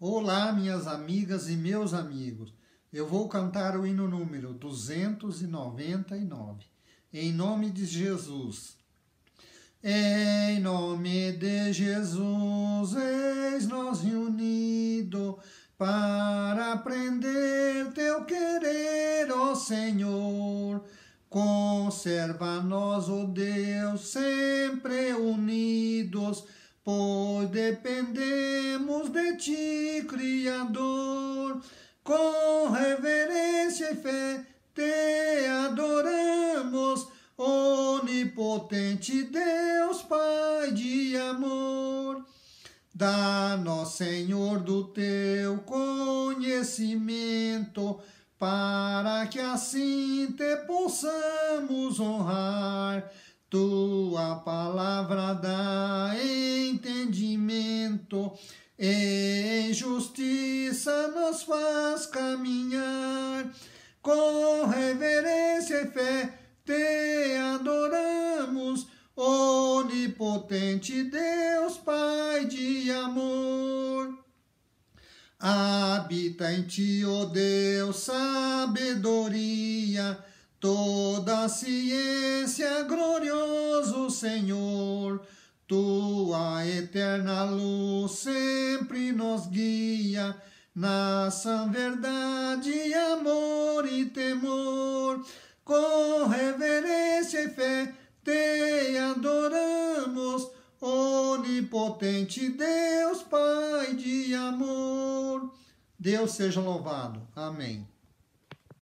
Olá, minhas amigas e meus amigos. Eu vou cantar o hino número 299. Em nome de Jesus. Em nome de Jesus, eis nos reunidos para aprender teu querer, ó Senhor. Conserva-nos, ó Deus, sempre unidos, pois dependemos de ti Criador, com reverência e fé te adoramos, onipotente Deus, Pai de amor. Dá-nos, Senhor, do teu conhecimento, para que assim te possamos honrar. Tua palavra dá entendimento sofrimento. Em justiça nos faz caminhar, com reverência e fé te adoramos, onipotente Deus, Pai de amor. Habita em ti, ó oh Deus, sabedoria, toda ciência, glorioso Senhor. Tua eterna luz sempre nos guia na sã verdade, amor e temor. Com reverência e fé te adoramos, onipotente Deus, Pai de amor. Deus seja louvado. Amém.